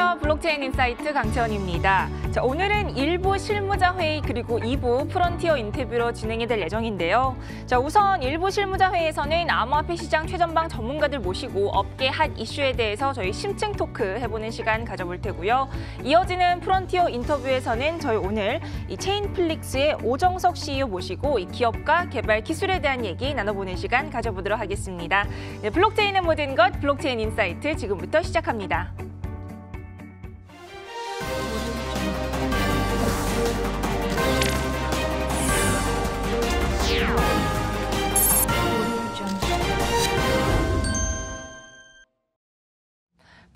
안녕하세요. 블록체인 인사이트 강채원입니다. 자, 오늘은 1부 실무자 회의 그리고 2부 프론티어 인터뷰로 진행이 될 예정인데요. 자, 우선 1부 실무자 회의에서는 암호화폐 시장 최전방 전문가들 모시고 업계 핫 이슈에 대해서 저희 심층 토크 해보는 시간 가져볼 테고요. 이어지는 프론티어 인터뷰에서는 저희 오늘 이 체인플릭스의 오정석 CEO 모시고 이 기업과 개발 기술에 대한 얘기 나눠보는 시간 가져보도록 하겠습니다. 네, 블록체인의 모든 것 블록체인 인사이트 지금부터 시작합니다.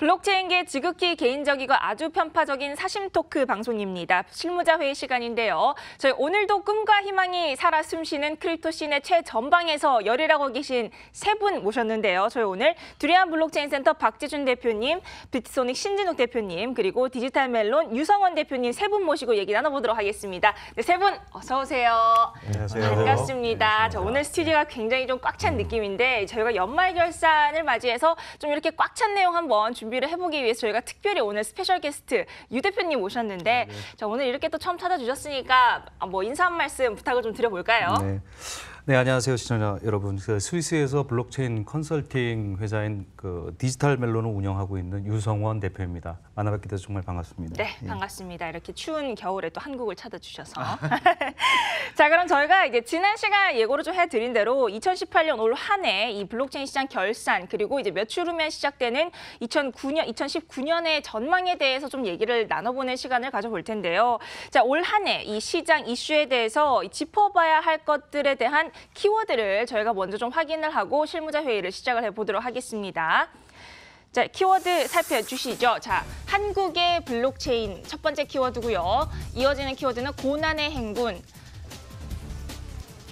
블록체인계 지극히 개인적이고 아주 편파적인 사심 토크 방송입니다. 실무자 회의 시간인데요. 저희 오늘도 꿈과 희망이 살아 숨쉬는 크립토씬의 최전방에서 열일하고 계신 세 분 모셨는데요. 저희 오늘 두리안 블록체인 센터 박지준 대표님, 비트소닉 신진욱 대표님, 그리고 디지털 멜론 유성원 대표님 세 분 모시고 얘기 나눠보도록 하겠습니다. 네, 세분 어서 오세요. 안녕하세요. 반갑습니다. 안녕하세요. 저 오늘 스튜디오가 굉장히 좀 꽉찬 음. 느낌인데 저희가 연말 결산을 맞이해서 좀 이렇게 꽉 찬 내용 한번 준비 준비를 해보기 위해서 저희가 특별히 오늘 스페셜 게스트 유 대표님 오셨는데 네. 자, 오늘 이렇게 또 처음 찾아주셨으니까 뭐 인사 한 말씀 부탁을 좀 드려볼까요? 네. 네, 안녕하세요, 시청자 여러분. 그 스위스에서 블록체인 컨설팅 회사인 그 디지털 멜론을 운영하고 있는 유성원 대표입니다. 만나뵙게 돼서 정말 반갑습니다. 네, 예. 반갑습니다. 이렇게 추운 겨울에 또 한국을 찾아주셔서. 아. 자, 그럼 저희가 이제 지난 시간 예고를 좀 해드린 대로 2018년 올 한해 이 블록체인 시장 결산 그리고 이제 며칠 후면 시작되는 2009년, 2019년의 전망에 대해서 좀 얘기를 나눠보는 시간을 가져볼 텐데요. 자, 올 한해 이 시장 이슈에 대해서 짚어봐야 할 것들에 대한 키워드를 저희가 먼저 좀 확인을 하고 실무자 회의를 시작을 해보도록 하겠습니다. 자, 키워드 살펴주시죠. 자, 한국의 블록체인 첫 번째 키워드고요. 이어지는 키워드는 고난의 행군.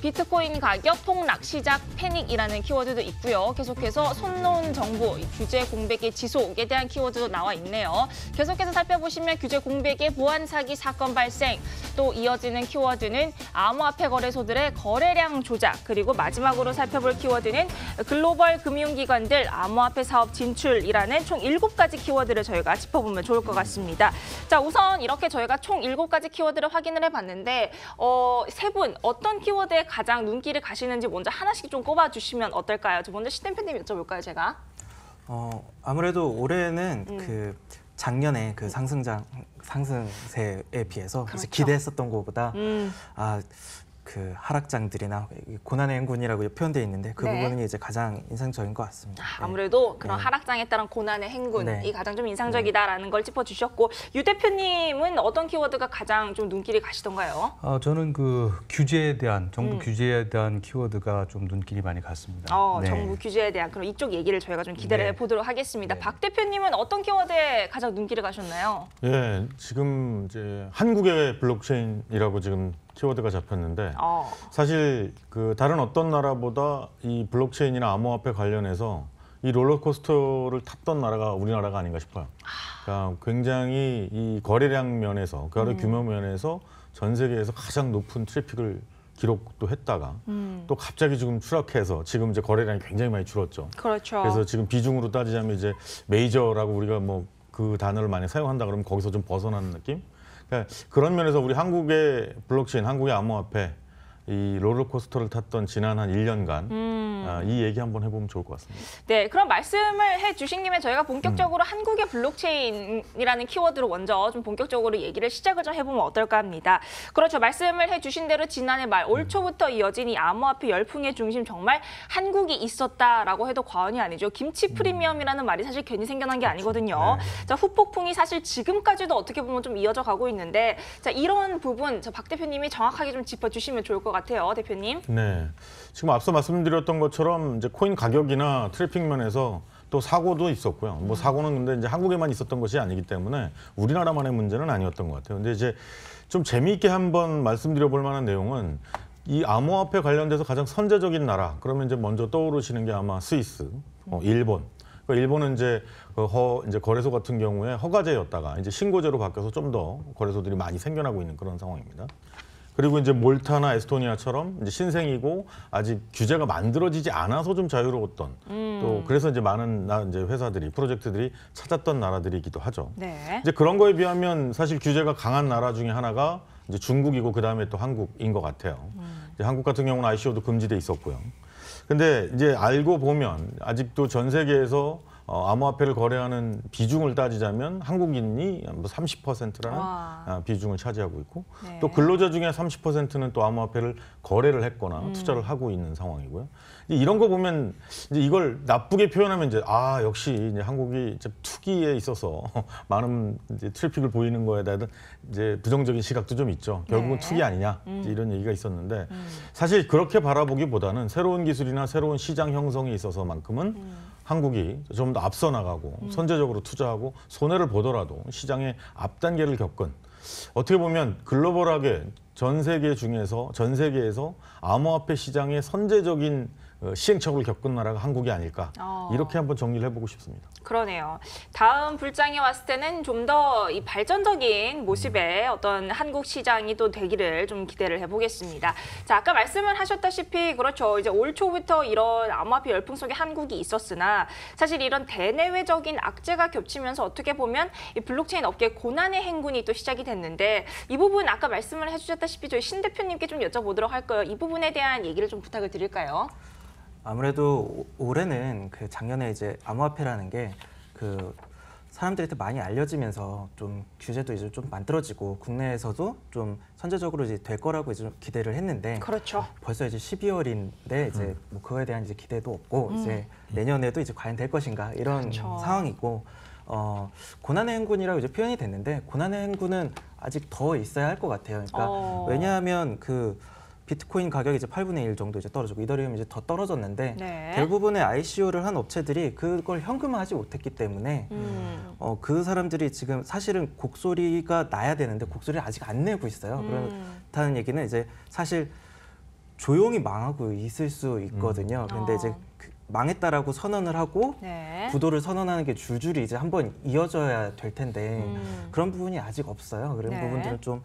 비트코인 가격 폭락 시작 패닉이라는 키워드도 있고요. 계속해서 손 놓은 정부, 규제 공백의 지속에 대한 키워드도 나와 있네요. 계속해서 살펴보시면 규제 공백의 보안 사기 사건 발생, 또 이어지는 키워드는 암호화폐 거래소들의 거래량 조작, 그리고 마지막으로 살펴볼 키워드는 글로벌 금융기관들 암호화폐 사업 진출이라는 총 7가지 키워드를 저희가 짚어보면 좋을 것 같습니다. 자, 우선 이렇게 저희가 총 7가지 키워드를 확인을 해봤는데 어, 세 분 어떤 키워드에 가장 눈길이 가시는지 먼저 하나씩 좀 꼽아주시면 어떨까요? 저 먼저 시대팬님 여쭤볼까요, 제가? 어, 아무래도 올해는 음. 그 작년에 그 상승장 상승세에 비해서 그렇죠. 기대했었던 것보다 음. 아그 하락장들이나 고난의 행군이라고 표현되어 있는데 그 네. 부분이 이제 가장 인상적인 것 같습니다. 아, 무래도 네. 그런 네. 하락장에 따른 고난의 행군이 네. 가장 좀 네. 인상적이다라는 걸 짚어주셨고 유 대표님은 어떤 키워드가 가장 좀 눈길이 가시던가요? 아, 저는 그 규제에 대한 정부 음. 규제에 대한 키워드가 좀 눈길이 많이 갔습니다. 어, 네. 정부 규제에 대한 그런 이쪽 얘기를 저희가 좀 기대를 해보도록 하겠습니다. 박 대표님은 어떤 키워드에 가장 눈길이 가셨나요? 예, 지금 이제 한국의 블록체인이라고 지금 키워드가 잡혔는데 어. 사실 그 다른 어떤 나라보다 이 블록체인이나 암호화폐 관련해서 이 롤러코스터를 탔던 나라가 우리나라가 아닌가 싶어요. 그러니까 굉장히 이 거래량 면에서 거래 그 음. 규모 면에서 전 세계에서 가장 높은 트래픽을 기록도 했다가 음. 또 갑자기 지금 추락해서 지금 이제 거래량이 굉장히 많이 줄었죠. 그렇죠. 그래서 지금 비중으로 따지자면 이제 메이저라고 우리가 뭐 그 단어를 많이 사용한다 그러면 거기서 좀벗어난 느낌? 그런 면에서 우리 한국의 블록체인, 한국의 암호화폐 이 롤러코스터를 탔던 지난 한 1년간 음. 아, 이 얘기 한번 해보면 좋을 것 같습니다. 네, 그럼 말씀을 해주신 김에 저희가 본격적으로 음. 한국의 블록체인이라는 키워드로 먼저 좀 본격적으로 얘기를 시작을 좀 해보면 어떨까 합니다. 그렇죠, 말씀을 해주신 대로 지난해 말올 음. 초부터 이어진 이 암호화폐 열풍의 중심 정말 한국이 있었다라고 해도 과언이 아니죠. 김치 음. 프리미엄이라는 말이 사실 괜히 생겨난 게 그렇죠. 아니거든요. 네. 자, 후폭풍이 사실 지금까지도 어떻게 보면 좀 이어져 가고 있는데 자, 이런 부분 박 대표님이 정확하게 좀 짚어주시면 좋을 것 같아요. 같아요, 대표님. 네. 지금 앞서 말씀드렸던 것처럼 이제 코인 가격이나 트래픽 면에서 또 사고도 있었고요. 뭐 음. 사고는 근데 이제 한국에만 있었던 것이 아니기 때문에 우리나라만의 문제는 아니었던 것 같아요. 근데 이제 좀 재미있게 한번 말씀드려 볼 만한 내용은 이 암호화폐 관련돼서 가장 선제적인 나라 그러면 이제 먼저 떠오르시는 게 아마 스위스, 어, 일본. 그러니까 일본은 이제 그 허 이제 거래소 같은 경우에 허가제였다가 이제 신고제로 바뀌어서 좀 더 거래소들이 많이 생겨나고 있는 그런 상황입니다. 그리고 이제 몰타나 에스토니아처럼 이제 신생이고 아직 규제가 만들어지지 않아서 좀 자유로웠던 음. 또 그래서 이제 많은 나 이제 회사들이 프로젝트들이 찾았던 나라들이기도 하죠. 네. 이제 그런 거에 비하면 사실 규제가 강한 나라 중에 하나가 이제 중국이고 그 다음에 또 한국인 것 같아요. 음. 이제 한국 같은 경우는 ICO도 금지돼 있었고요. 근데 이제 알고 보면 아직도 전 세계에서 어, 암호화폐를 거래하는 비중을 따지자면 한국인이 뭐 30%라는 와. 아, 비중을 차지하고 있고 네. 또 근로자 중에 30%는 또 암호화폐를 거래를 했거나 음. 투자를 하고 있는 상황이고요. 이런거 보면 이제 이걸 나쁘게 표현하면 이제 아 역시 이제 한국이 이제 투기에 있어서 많은 이제 트래픽을 보이는 거에 대한 이제 부정적인 시각도 좀 있죠. 결국은 네. 투기 아니냐 음. 이런 얘기가 있었는데 음. 사실 그렇게 바라보기보다는 새로운 기술이나 새로운 시장 형성에 있어서만큼은 음. 한국이 좀 더 앞서 나가고 음. 선제적으로 투자하고 손해를 보더라도 시장의 앞단계를 겪은 어떻게 보면 글로벌하게 전 세계 중에서 전 세계에서 암호화폐 시장의 선제적인 어, 시행착오를 겪은 나라가 한국이 아닐까 어. 이렇게 한번 정리를 해보고 싶습니다. 그러네요. 다음 불장이 왔을 때는 좀 더 발전적인 모습의 어떤 한국 시장이 또 되기를 좀 기대를 해보겠습니다. 자 아까 말씀을 하셨다시피 그렇죠. 이제 올 초부터 이런 암호화폐 열풍 속에 한국이 있었으나 사실 이런 대내외적인 악재가 겹치면서 어떻게 보면 이 블록체인 업계 고난의 행군이 또 시작이 됐는데 이 부분 아까 말씀을 해주셨다시피 저희 신 대표님께 좀 여쭤보도록 할 거예요. 이 부분에 대한 얘기를 좀 부탁을 드릴까요? 아무래도 올해는 그 작년에 이제 암호화폐라는 게 그 사람들한테 많이 알려지면서 좀 규제도 이제 좀 만들어지고 국내에서도 좀 선제적으로 이제 될 거라고 이제 좀 기대를 했는데 그렇죠. 벌써 이제 12월인데 이제 음. 뭐 그거에 대한 이제 기대도 없고 음. 이제 음. 내년에도 이제 과연 될 것인가 이런 그렇죠. 상황이고 어 고난의 행군이라고 이제 표현이 됐는데 고난의 행군은 아직 더 있어야 할 것 같아요. 그러니까 어. 왜냐하면 그 비트코인 가격이 이제 8분의 1 정도 이제 떨어지고 이더리움 이제 더 떨어졌는데 네. 대부분의 ICO를 한 업체들이 그걸 현금화하지 못했기 때문에 음. 어, 그 사람들이 지금 사실은 곡소리가 나야 되는데 곡소리를 아직 안 내고 있어요. 음. 그렇다는 얘기는 이제 사실 조용히 망하고 있을 수 있거든요. 음. 근데 이제 어. 그 망했다라고 선언을 하고 네. 구도를 선언하는 게 줄줄이 이제 한번 이어져야 될 텐데 음. 그런 부분이 아직 없어요. 그런 네. 부분들은 좀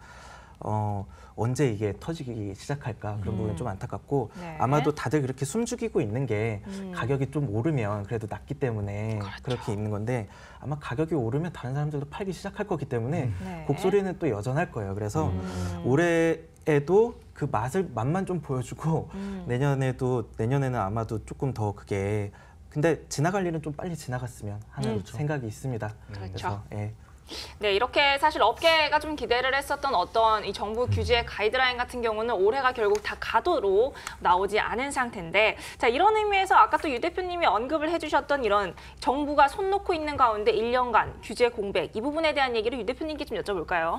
어, 언제 이게 터지기 시작할까 그런 음. 부분 좀 안타깝고 네. 아마도 다들 그렇게 숨죽이고 있는 게 음. 가격이 좀 오르면 그래도 낮기 때문에 그렇죠. 그렇게 있는 건데 아마 가격이 오르면 다른 사람들도 팔기 시작할 거기 때문에 음. 네. 곡소리는 또 여전할 거예요. 그래서 음. 올해에도 그 맛을 맛만 좀 보여주고 음. 내년에도 내년에는 아마도 조금 더 그게 근데 지나갈 일은 좀 빨리 지나갔으면 하는 그 생각이 있습니다. 그렇죠. 그래서 예. 네, 이렇게 사실 업계가 좀 기대를 했었던 어떤 이 정부 규제 가이드라인 같은 경우는 올해가 결국 다 가도로 나오지 않은 상태인데 자, 이런 의미에서 아까 또 유 대표님이 언급을 해주셨던 이런 정부가 손 놓고 있는 가운데 1년간 규제 공백 이 부분에 대한 얘기를 유 대표님께 좀 여쭤볼까요?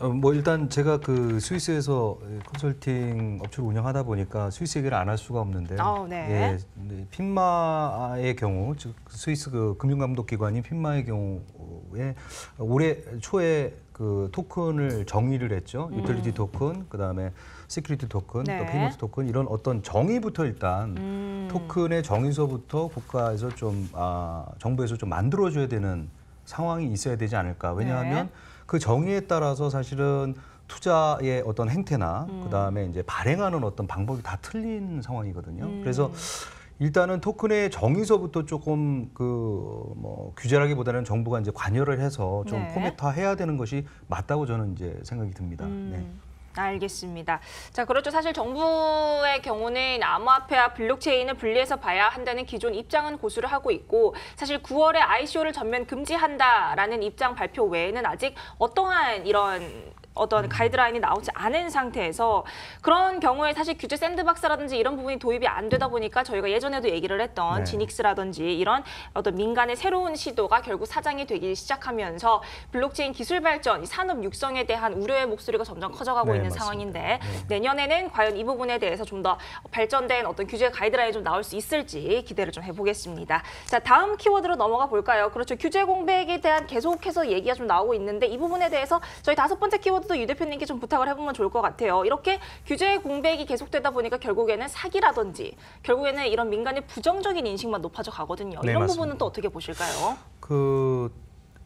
어, 뭐 일단 제가 그 스위스에서 컨설팅 업체를 운영하다 보니까 스위스 얘기를 안 할 수가 없는데 어, 네. 예, 핀마의 경우 즉 그 스위스 그 금융감독기관인 핀마의 경우에 올해 초에 그 토큰을 정의를 했죠. 음. 유틸리티 토큰, 그다음에 시큐리티 토큰, 네. 또 페이먼트 토큰 이런 어떤 정의부터 일단 음. 토큰의 정의서부터 국가에서 좀 아, 정부에서 좀 만들어 줘야 되는 상황이 있어야 되지 않을까. 왜냐하면 네. 그 정의에 따라서 사실은 투자의 어떤 행태나 음. 그다음에 이제 발행하는 어떤 방법이 다 틀린 상황이거든요. 음. 그래서 일단은 토큰의 정의서부터 조금 그 뭐 규제라기보다는 정부가 이제 관여를 해서 좀 네. 포맷화 해야 되는 것이 맞다고 저는 이제 생각이 듭니다. 음. 네. 알겠습니다. 자, 그렇죠. 사실 정부의 경우는 암호화폐와 블록체인을 분리해서 봐야 한다는 기존 입장은 고수를 하고 있고 사실 9월에 ICO를 전면 금지한다라는 입장 발표 외에는 아직 어떠한 이런 어떤 가이드라인이 나오지 않은 상태에서 그런 경우에 사실 규제 샌드박스라든지 이런 부분이 도입이 안 되다 보니까 저희가 예전에도 얘기를 했던 네. 지닉스라든지 이런 어떤 민간의 새로운 시도가 결국 사장이 되기 시작하면서 블록체인 기술 발전, 산업 육성에 대한 우려의 목소리가 점점 커져가고 네, 있는 맞습니다. 상황인데 네. 내년에는 과연 이 부분에 대해서 좀 더 발전된 어떤 규제 가이드라인이 좀 나올 수 있을지 기대를 좀 해보겠습니다. 자 다음 키워드로 넘어가 볼까요? 그렇죠. 규제 공백에 대한 계속해서 얘기가 좀 나오고 있는데 이 부분에 대해서 저희 다섯 번째 키워드 정부도 유 대표님께 좀 부탁을 해보면 좋을 것 같아요. 이렇게 규제 공백이 계속되다 보니까 결국에는 사기라든지 결국에는 이런 민간의 부정적인 인식만 높아져 가거든요. 네, 이런 네, 부분은 또 어떻게 보실까요? 그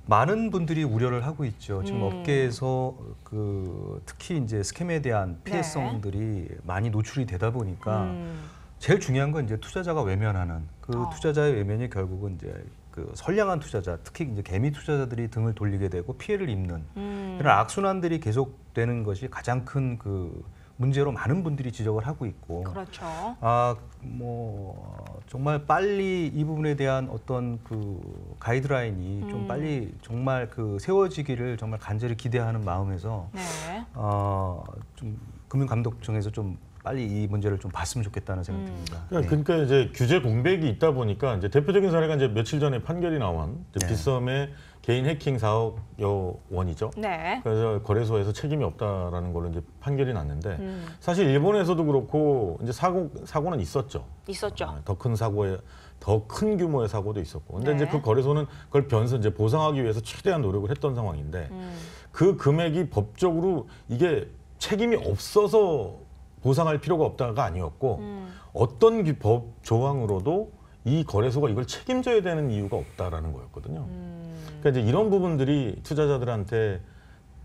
많은 분들이 우려를 하고 있죠. 지금 음. 업계에서 그 특히 이제 스캠에 대한 네. 피해성들이 네. 많이 노출이 되다 보니까 음. 제일 중요한 건 이제 투자자가 외면하는 그 어. 투자자의 외면이 결국은 이제 그 선량한 투자자, 특히 이제 개미 투자자들이 등을 돌리게 되고 피해를 입는 음. 이런 악순환들이 계속되는 것이 가장 큰 그 문제로 많은 분들이 지적을 하고 있고 그렇죠. 아, 뭐 정말 빨리 이 부분에 대한 어떤 그 가이드라인이 음. 좀 빨리 정말 그 세워지기를 정말 간절히 기대하는 마음에서 네. 어, 좀 금융감독청에서 좀 빨리 이 문제를 좀 봤으면 좋겠다는 생각이 음. 듭니다. 그러니까, 네. 그러니까 이제 규제 공백이 있다 보니까 이제 대표적인 사례가 이제 며칠 전에 판결이 나온 네. 빗썸의 개인 해킹 사업여 원이죠. 네. 그래서 거래소에서 책임이 없다라는 걸로 이제 판결이 났는데 음. 사실 일본에서도 그렇고 이제 사고 사고는 있었죠. 있었죠. 아, 더큰 사고에 더 큰 규모의 사고도 있었고. 근데 네. 이제 그 거래소는 그걸 변서 이제 보상하기 위해서 최대한 노력을 했던 상황인데 음. 그 금액이 법적으로 이게 책임이 없어서 보상할 필요가 없다가 아니었고 음. 어떤 법 조항으로도 이 거래소가 이걸 책임져야 되는 이유가 없다라는 거였거든요. 음. 그러니까 이제 이런 부분들이 투자자들한테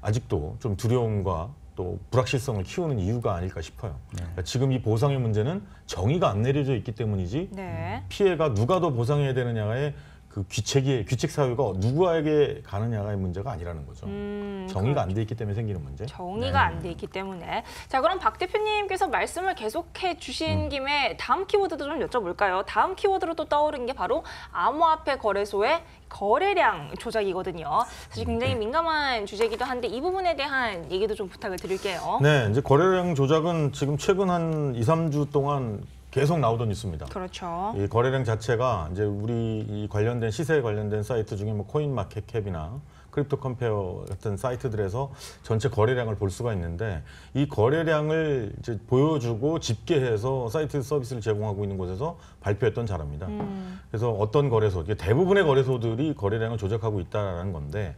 아직도 좀 두려움과 또 불확실성을 키우는 이유가 아닐까 싶어요. 네. 그러니까 지금 이 보상의 문제는 정의가 안 내려져 있기 때문이지 네. 피해가 누가 더 보상해야 되느냐에 그 귀책이 귀책 사유가 누구에게 가느냐의 문제가 아니라는 거죠. 음, 정의가 안 돼 있기 때문에 생기는 문제. 정의가 네. 안돼 있기 때문에. 자 그럼 박 대표님께서 말씀을 계속해 주신 음. 김에 다음 키워드도 좀 여쭤볼까요? 다음 키워드로 또 떠오른 게 바로 암호화폐 거래소의 거래량 조작이거든요. 사실 굉장히 네. 민감한 주제이기도 한데 이 부분에 대한 얘기도 좀 부탁을 드릴게요. 네, 이제 거래량 조작은 지금 최근 한 2, 3주 동안 계속 나오던 뉴스입니다. 그렇죠. 이 거래량 자체가 이제 우리 이 관련된 시세에 관련된 사이트 중에 뭐 코인 마켓캡이나 크립토 컴페어 같은 사이트들에서 전체 거래량을 볼 수가 있는데 이 거래량을 이제 보여주고 집계해서 사이트 서비스를 제공하고 있는 곳에서 발표했던 자랍니다 음. 그래서 어떤 거래소, 대부분의 거래소들이 거래량을 조작하고 있다는 건데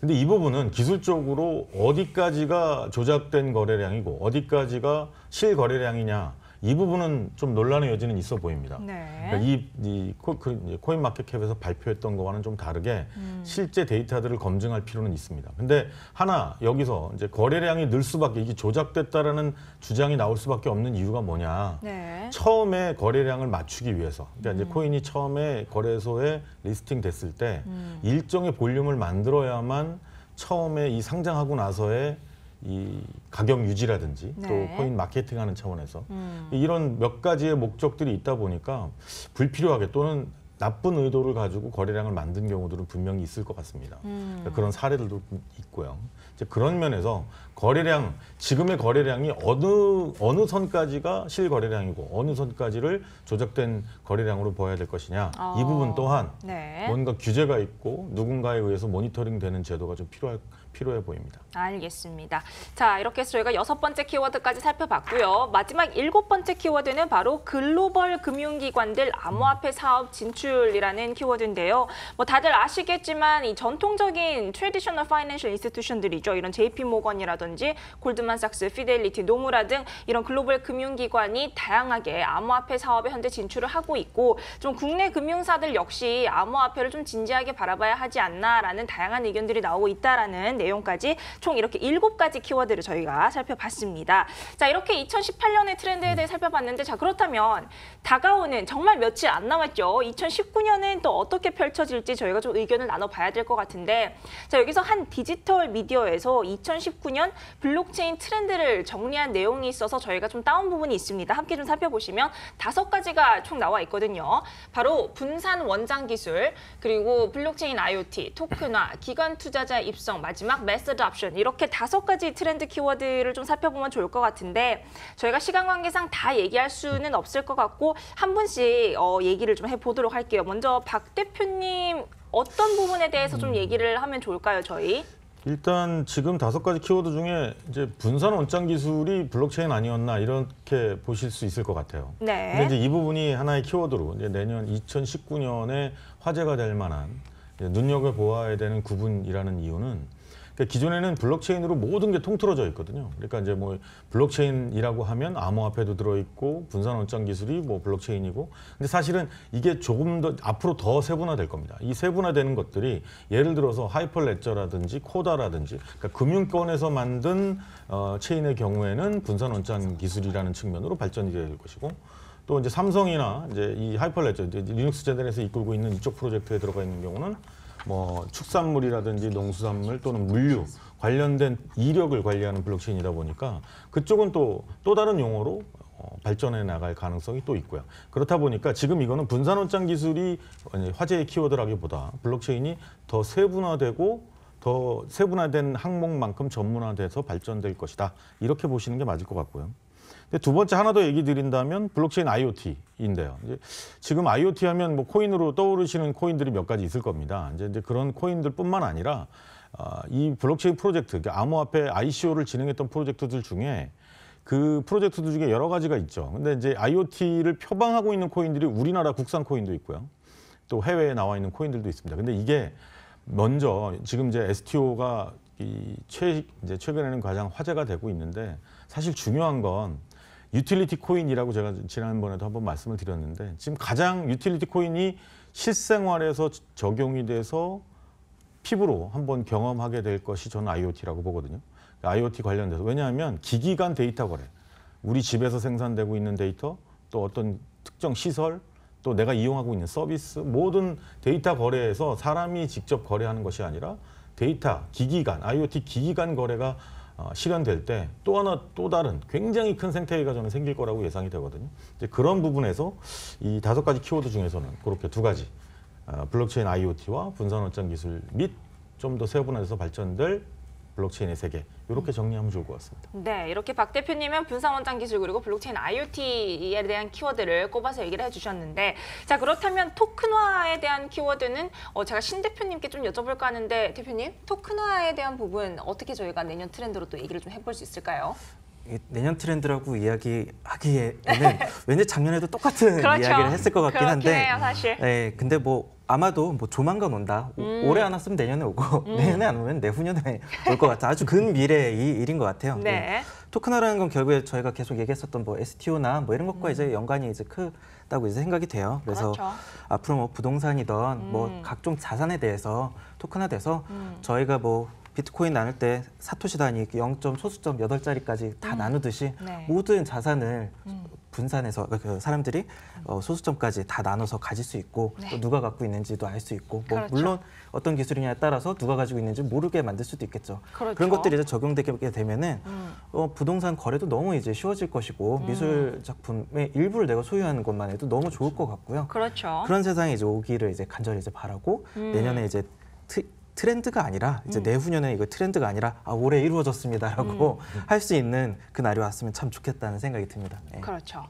근데 이 부분은 기술적으로 어디까지가 조작된 거래량이고 어디까지가 실거래량이냐 이 부분은 좀 논란의 여지는 있어 보입니다. 네. 그러니까 이, 이 코, 그 인 마켓캡에서 발표했던 거와는 좀 다르게 음. 실제 데이터들을 검증할 필요는 있습니다. 근데 하나 여기서 이제 거래량이 늘 수밖에 이게 조작됐다라는 주장이 나올 수밖에 없는 이유가 뭐냐? 네. 처음에 거래량을 맞추기 위해서 그러니까 이제 음. 코인이 처음에 거래소에 리스팅 됐을 때 음. 일정의 볼륨을 만들어야만 처음에 이 상장하고 나서의 이 가격 유지라든지 네. 또 코인 마케팅하는 차원에서 음. 이런 몇 가지의 목적들이 있다 보니까 불필요하게 또는 나쁜 의도를 가지고 거래량을 만든 경우들은 분명히 있을 것 같습니다. 음. 그러니까 그런 사례들도 있고요. 이제 그런 면에서 거래량 지금의 거래량이 어느 어느 선까지가 실거래량이고 어느 선까지를 조작된 거래량으로 보아야 될 것이냐 어. 이 부분 또한 네. 뭔가 규제가 있고 누군가에 의해서 모니터링되는 제도가 좀 필요할 필요해 보입니다. 알겠습니다. 자 이렇게 해서 저희가 여섯 번째 키워드까지 살펴봤고요. 마지막 일곱 번째 키워드는 바로 글로벌 금융기관들 암호화폐 사업 진출이라는 키워드인데요. 뭐 다들 아시겠지만 이 전통적인 트레디셔널 파이낸셜 인스튜션들이죠. 이런 JP모건이라든지 골드만 고만삭스, 피델리티, 노무라 등 이런 글로벌 금융기관이 다양하게 암호화폐 사업에 현재 진출을 하고 있고 좀 국내 금융사들 역시 암호화폐를 좀 진지하게 바라봐야 하지 않나라는 다양한 의견들이 나오고 있다라는 내용까지 총 이렇게 일곱 가지 키워드를 저희가 살펴봤습니다. 자 이렇게 2018년의 트렌드에 대해 살펴봤는데 자 그렇다면 다가오는 정말 며칠 안 남았죠. 2019년은 또 어떻게 펼쳐질지 저희가 좀 의견을 나눠봐야 될 것 같은데 자 여기서 한 디지털 미디어에서 2019년 블록체인 트렌드를 정리한 내용이 있어서 저희가 좀 따온 부분이 있습니다. 함께 좀 살펴보시면 다섯 가지가 총 나와 있거든요. 바로 분산 원장 기술, 그리고 블록체인 IoT, 토큰화, 기관 투자자 입성, 마지막 메서드 옵션 이렇게 다섯 가지 트렌드 키워드를 좀 살펴보면 좋을 것 같은데 저희가 시간 관계상 다 얘기할 수는 없을 것 같고 한 분씩 어, 얘기를 좀 해보도록 할게요. 먼저 박 대표님 어떤 부분에 대해서 좀 음. 얘기를 하면 좋을까요, 저희? 일단 지금 다섯 가지 키워드 중에 이제 분산 원장 기술이 블록체인 아니었나 이렇게 보실 수 있을 것 같아요. 네. 근데 이제 이 부분이 하나의 키워드로 이제 내년 2019년에 화제가 될 만한 눈여겨 보아야 되는 구분이라는 이유는 그러니까 기존에는 블록체인으로 모든 게 통틀어져 있거든요. 그러니까 이제 뭐 블록체인이라고 하면 암호화폐도 들어있고 분산 원장 기술이 뭐 블록체인이고 근데 사실은 이게 조금 더 앞으로 더 세분화될 겁니다. 이 세분화되는 것들이 예를 들어서 하이퍼레저라든지 코다라든지 그러니까 금융권에서 만든 어, 체인의 경우에는 분산 원장 기술이라는 측면으로 발전이 될 것이고 또 이제 삼성이나 이제 이 하이퍼레저 이제 리눅스 재단에서 이끌고 있는 이쪽 프로젝트에 들어가 있는 경우는 뭐 축산물이라든지 농수산물 또는 물류 관련된 이력을 관리하는 블록체인이다 보니까 그쪽은 또 또 다른 용어로 어, 발전해 나갈 가능성이 또 있고요. 그렇다 보니까 지금 이거는 분산원장 기술이 화제의 키워드라기보다 블록체인이 더 세분화되고 더 세분화된 항목만큼 전문화돼서 발전될 것이다. 이렇게 보시는 게 맞을 것 같고요. 두 번째 하나 더 얘기 드린다면 블록체인 IoT인데요. 지금 IoT 하면 뭐 코인으로 떠오르시는 코인들이 몇 가지 있을 겁니다. 이제, 이제 그런 코인들뿐만 아니라 어, 이 블록체인 프로젝트, 그러니까 암호화폐 ICO를 진행했던 프로젝트들 중에 그 프로젝트들 중에 여러 가지가 있죠. 근데 이제 IoT를 표방하고 있는 코인들이 우리나라 국산 코인도 있고요. 또 해외에 나와 있는 코인들도 있습니다. 근데 이게 먼저 지금 이제 STO가 이 최, 이제 최근에는 가장 화제가 되고 있는데 사실 중요한 건 유틸리티 코인이라고 제가 지난번에도 한번 말씀을 드렸는데 지금 가장 유틸리티 코인이 실생활에서 적용이 돼서 피부로 한번 경험하게 될 것이 저는 IoT라고 보거든요. 그러니까 IoT 관련돼서 왜냐하면 기기간 데이터 거래, 우리 집에서 생산되고 있는 데이터, 또 어떤 특정 시설, 또 내가 이용하고 있는 서비스 모든 데이터 거래에서 사람이 직접 거래하는 것이 아니라 데이터 기기간 IoT 기기간 거래가 어, 실현될 때 또 하나 또 다른 굉장히 큰 생태계가 저는 생길 거라고 예상이 되거든요. 이제 그런 부분에서 이 다섯 가지 키워드 중에서는 그렇게 두 가지 어, 블록체인 IoT와 분산 원점 기술 및 좀 더 세분화돼서 발전될 블록체인의 세계 이렇게 음. 정리하면 좋을 것 같습니다. 네, 이렇게 박 대표님은 분산원장 기술 그리고 블록체인 IoT에 대한 키워드를 꼽아서 얘기를 해주셨는데 자 그렇다면 토큰화에 대한 키워드는 어, 제가 신 대표님께 좀 여쭤볼까 하는데 대표님 토큰화에 대한 부분 어떻게 저희가 내년 트렌드로 또 얘기를 좀 해볼 수 있을까요? 내년 트렌드라고 이야기하기에는 왠지 작년에도 똑같은 그렇죠. 이야기를 했을 것 같긴 한데, 해요, 사실. 예, 근데 뭐 아마도 뭐 조만간 온다. 음. 올해 안 왔으면 내년에 오고 음. 내년에 안 오면 내후년에 올 것 같아. 아주 근 미래의 일인 것 같아요. 네. 네. 예. 토크나라는 건 결국에 저희가 계속 얘기했었던 뭐 STO나 뭐 이런 것과 음. 이제 연관이 이제 크다고 이제 생각이 돼요. 그래서 그렇죠. 앞으로 뭐 부동산이던 뭐 음. 각종 자산에 대해서 토큰화돼서 음. 저희가 뭐 비트코인 나눌 때 사토시 단위 0. 소수점 8자리까지 다 음. 나누듯이 네. 모든 자산을 분산해서 그 사람들이 어, 소수점까지 다 나눠서 가질 수 있고 네. 또 누가 갖고 있는지도 알 수 있고 뭐 그렇죠. 물론 어떤 기술이냐에 따라서 누가 가지고 있는지 모르게 만들 수도 있겠죠. 그렇죠. 그런 것들이 이제 적용되게 되면은 음. 어, 부동산 거래도 너무 이제 쉬워질 것이고 음. 미술 작품의 일부를 내가 소유하는 것만 해도 너무 좋을 것 같고요. 그렇죠. 그런 세상에 이제 오기를 이제 간절히 이제 바라고 음. 내년에 이제 특 트렌드가 아니라 이제 음. 내후년에 이거 트렌드가 아니라 아 올해 이루어졌습니다라고 음. 할수 있는 그 날이 왔으면 참 좋겠다는 생각이 듭니다. 네. 그렇죠.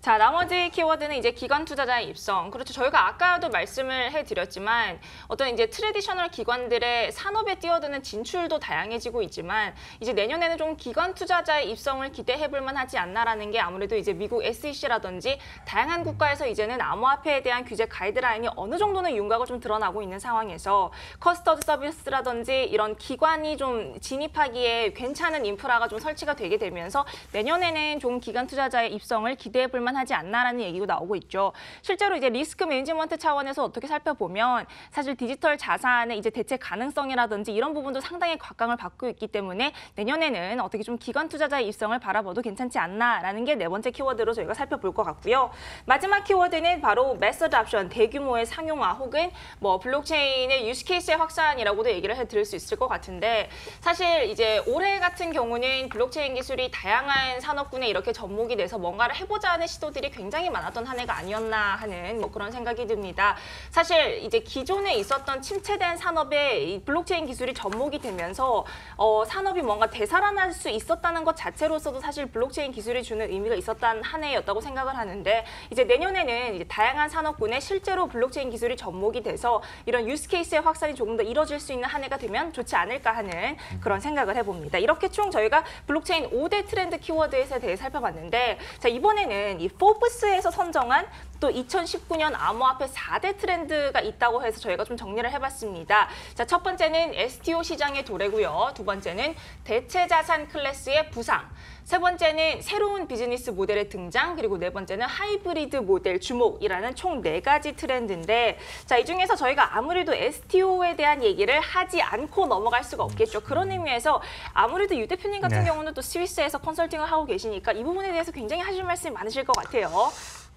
자 나머지 키워드는 이제 기관 투자자의 입성. 그렇죠. 저희가 아까도 말씀을 해드렸지만 어떤 이제 트레디셔널 기관들의 산업에 뛰어드는 진출도 다양해지고 있지만 이제 내년에는 좀 기관 투자자의 입성을 기대해볼 만하지 않나라는 게 아무래도 이제 미국 SEC라든지 다양한 국가에서 이제는 암호화폐에 대한 규제 가이드라인이 어느 정도는 윤곽을 좀 드러나고 있는 상황에서 커스터드 서비스라든지 이런 기관이 좀 진입하기에 괜찮은 인프라가 좀 설치가 되게 되면서 내년에는 좀 기관 투자자의 입성을 기대해 볼 만하지 않나라는 얘기도 나오고 있죠. 실제로 이제 리스크 매니지먼트 차원에서 어떻게 살펴보면 사실 디지털 자산의 이제 대체 가능성이라든지 이런 부분도 상당히 각광을 받고 있기 때문에 내년에는 어떻게 좀 기관 투자자의 입성을 바라봐도 괜찮지 않나라는 게 네 번째 키워드로 저희가 살펴볼 것 같고요. 마지막 키워드는 바로 매스 드션 대규모의 상용화 혹은 뭐 블록체인의 유스 케이스의 확산 시간이라고도 얘기를 해드릴 수 있을 것 같은데 사실 이제 올해 같은 경우는 블록체인 기술이 다양한 산업군에 이렇게 접목이 돼서 뭔가를 해보자는 시도들이 굉장히 많았던 한 해가 아니었나 하는 뭐 그런 생각이 듭니다. 사실 이제 기존에 있었던 침체된 산업에 이 블록체인 기술이 접목이 되면서 어, 산업이 뭔가 되살아날 수 있었다는 것 자체로서도 사실 블록체인 기술이 주는 의미가 있었던 한 해였다고 생각을 하는데 이제 내년에는 이제 다양한 산업군에 실제로 블록체인 기술이 접목이 돼서 이런 유스케이스의 확산이 조금 더 이뤄 이루어질 수 있는 한 해가 되면 좋지 않을까 하는 그런 생각을 해봅니다. 이렇게 총 저희가 블록체인 5대 트렌드 키워드에 대해 살펴봤는데 자 이번에는 이 포브스에서 선정한 또 2019년 암호화폐 4대 트렌드가 있다고 해서 저희가 좀 정리를 해봤습니다. 자 첫 번째는 STO 시장의 도래고요. 두 번째는 대체 자산 클래스의 부상. 세 번째는 새로운 비즈니스 모델의 등장, 그리고 네 번째는 하이브리드 모델 주목이라는 총 네 가지 트렌드인데 자, 이 중에서 저희가 아무래도 STO에 대한 얘기를 하지 않고 넘어갈 수가 없겠죠. 그런 의미에서 아무래도 유 대표님 같은 네. 경우는 또 스위스에서 컨설팅을 하고 계시니까 이 부분에 대해서 굉장히 하실 말씀이 많으실 것 같아요.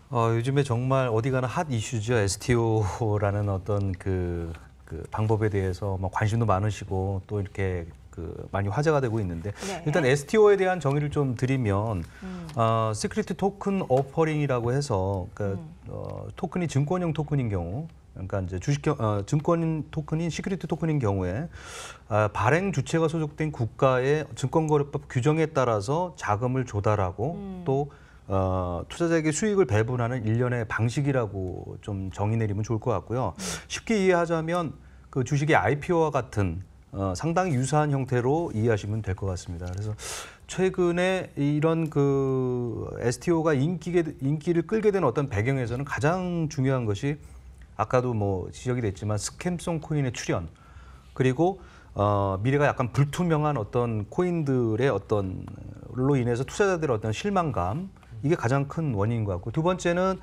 어, 요즘에 정말 어디 가나 핫 이슈죠. STO라는 어떤 그, 그 방법에 대해서 막 뭐 관심도 많으시고 또 이렇게 그 많이 화제가 되고 있는데 네. 일단 STO에 대한 정의를 좀 드리면 음. 어, 시크릿 토큰 어퍼링이라고 해서 그 음. 어, 토큰이 증권형 토큰인 경우 그러니까 이제 주식 어, 증권 토큰인 시크릿 토큰인 경우에 어, 발행 주체가 소속된 국가의 증권거래법 규정에 따라서 자금을 조달하고 음. 또 어, 투자자에게 수익을 배분하는 일련의 방식이라고 좀 정의 내리면 좋을 것 같고요. 음. 쉽게 이해하자면 그 주식의 IPO와 같은 어, 상당히 유사한 형태로 이해하시면 될 것 같습니다. 그래서 최근에 이런 그 STO가 인기게, 인기를 끌게 된 어떤 배경에서는 가장 중요한 것이 아까도 뭐 지적이 됐지만 스캠송 코인의 출현 그리고 어, 미래가 약간 불투명한 어떤 코인들의 어떤로 인해서 투자자들의 어떤 실망감 이게 가장 큰 원인인 것 같고 두 번째는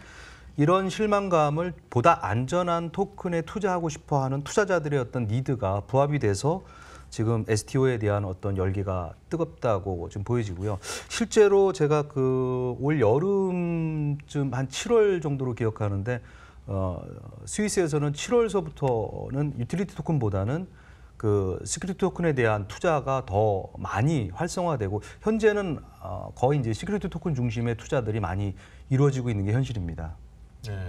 이런 실망감을 보다 안전한 토큰에 투자하고 싶어하는 투자자들의 어떤 니드가 부합이 돼서 지금 STO에 대한 어떤 열기가 뜨겁다고 지금 보여지고요. 실제로 제가 그 올 여름쯤 한 7월 정도로 기억하는데 어, 스위스에서는 7월서부터는 유틸리티 토큰보다는 그 시크릿 토큰에 대한 투자가 더 많이 활성화되고 현재는 어, 거의 이제 시크릿 토큰 중심의 투자들이 많이 이루어지고 있는 게 현실입니다. 네.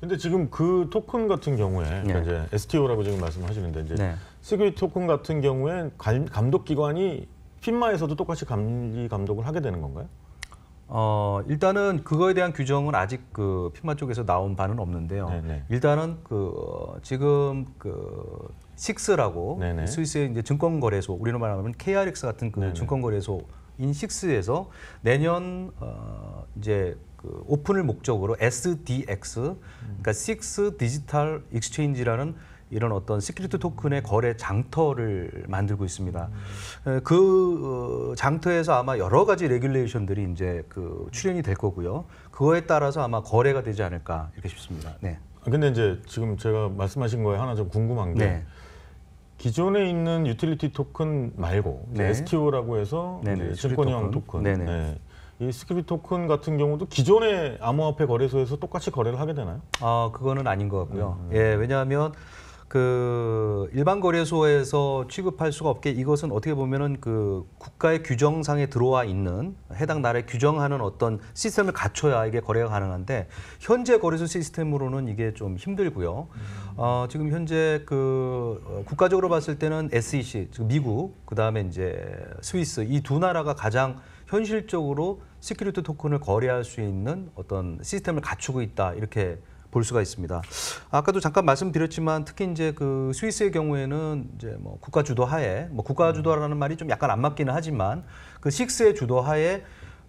근데 지금 그 토큰 같은 경우에 그 이제 STO라고 지금 말씀하시는데 이제 네. 스규 토큰 같은 경우엔 감독 기관이 핀마에서도 똑같이 감리 감독을 하게 되는 건가요? 어, 일단은 그거에 대한 규정은 아직 그 핀마 쪽에서 나온 바는 없는데요. 네네. 네. 일단은 그 지금 그 식스라고 네, 스위스의 이제 증권거래소 우리로 말하면 KRX 같은 그 네네. 증권거래소 인식스에서 내년 어, 이제 그 오픈을 목적으로 SDX 그러니까 Six 디지털 익스체인지라는 이런 어떤 시크리티 토큰의 거래 장터를 만들고 있습니다. 그 어, 장터에서 아마 여러 가지 레귤레이션들이 이제 그 출연이 될 거고요. 그거에 따라서 아마 거래가 되지 않을까 이렇게 싶습니다. 네. 아, 근데 이제 지금 제가 말씀하신 거에 하나 좀 궁금한 게 네. 기존에 있는 유틸리티 토큰 말고 네. SQ라고 해서 네, 네. 증권형 토큰, 토큰. 네. 네. 네. 이 스키비 토큰 같은 경우도 기존의 암호화폐 거래소에서 똑같이 거래를 하게 되나요? 아 그거는 아닌 것 같고요. 음, 음. 예 왜냐하면 그 일반 거래소에서 취급할 수가 없게 이것은 어떻게 보면은 그 국가의 규정상에 들어와 있는 해당 나라의 규정하는 어떤 시스템을 갖춰야 이게 거래가 가능한데 현재 거래소 시스템으로는 이게 좀 힘들고요. 음. 어, 지금 현재 그 국가적으로 봤을 때는 SEC, 즉 미국, 그 다음에 이제 스위스 이 두 나라가 가장 현실적으로 시큐리티 토큰을 거래할 수 있는 어떤 시스템을 갖추고 있다 이렇게 볼 수가 있습니다. 아까도 잠깐 말씀드렸지만 특히 이제 그 스위스의 경우에는 이제 뭐 국가 주도하에 뭐 국가 음. 주도라는 말이 좀 약간 안 맞기는 하지만 그 식스의 주도하에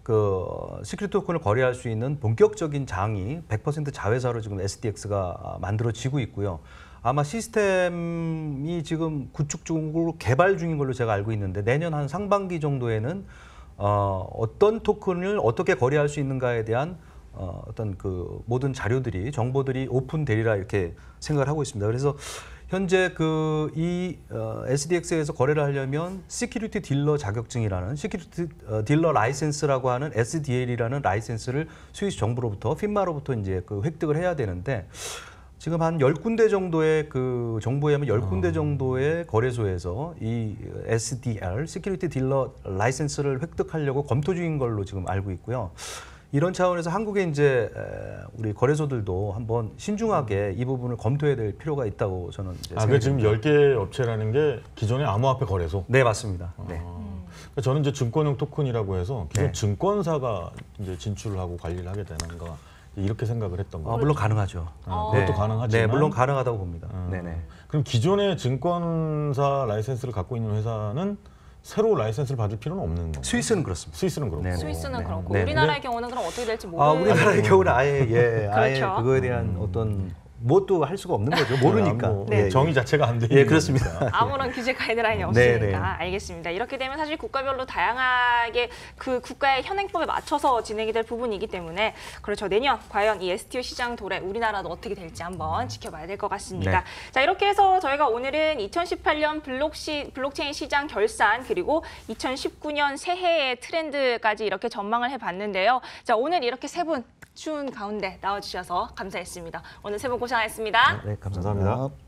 그 시큐리티 토큰을 거래할 수 있는 본격적인 장이 100% 자회사로 지금 SDX가 만들어지고 있고요. 아마 시스템이 지금 구축 중으로 개발 중인 걸로 제가 알고 있는데 내년 한 상반기 정도에는 어, 어떤 토큰을 어떻게 거래할 수 있는가에 대한 어, 어떤 그 모든 자료들이 정보들이 오픈되리라 이렇게 생각을 하고 있습니다. 그래서 현재 그 이 어, SDX에서 거래를 하려면 시큐리티 딜러 자격증이라는 시큐리티 어, 딜러 라이센스라고 하는 SDL이라는 라이센스를 스위스 정부로부터 핀마로부터 이제 그 획득을 해야 되는데 지금 한 열군데 정도의 그 정부에 하면 열군데 어. 아. 정도의 거래소에서 이 SDR, 시큐리티 딜러 라이센스를 획득하려고 검토 중인 걸로 지금 알고 있고요. 이런 차원에서 한국의 이제 우리 거래소들도 한번 신중하게 이 부분을 검토해야 될 필요가 있다고 저는 이제 아, 각합니까 지금 열 개 업체라는 게 기존의 암호화폐 거래소? 네, 맞습니다. 아. 네. 그러니까 저는 이제 증권형 토큰이라고 해서 기존 네. 증권사가 이제 진출을 하고 관리를 하게 되는 거. 이렇게 생각을 했던 거예요. 아, 물론 가능하죠. 아, 네. 그것도 가능하지만 네, 물론 가능하다고 봅니다. 음. 네네. 그럼 기존의 증권사 라이센스를 갖고 있는 회사는 새로 라이센스를 받을 필요는 없는 거예요. 스위스는 그렇습니다. 스위스는 그렇고. 네네. 스위스는 네. 그렇고 네. 우리나라의 경우는 그럼 어떻게 될지 모르겠어요. 아, 우리나라의 음. 경우는 아예 예, 그렇죠. 그거에 대한 음. 어떤 뭣도 할 수가 없는 거죠. 그렇죠. 모르니까. 뭐 네. 정의 자체가 안 되니까. 예, 그렇습니다. 아무런 규제 가이드라인이 네, 없으니까. 네, 네. 알겠습니다. 이렇게 되면 사실 국가별로 다양하게 그 국가의 현행법에 맞춰서 진행이 될 부분이기 때문에 그렇죠. 내년 과연 이 STO 시장 도래 우리나라도 어떻게 될지 한번 지켜봐야 될 것 같습니다. 네. 자, 이렇게 해서 저희가 오늘은 2018년 블록시, 블록체인 시장 결산 그리고 2019년 새해의 트렌드까지 이렇게 전망을 해봤는데요. 자, 오늘 이렇게 세 분 추운 가운데 나와주셔서 감사했습니다. 오늘 세 분 고생 시청하셨습니다. 네, 감사합니다. 감사합니다.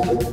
Thank you.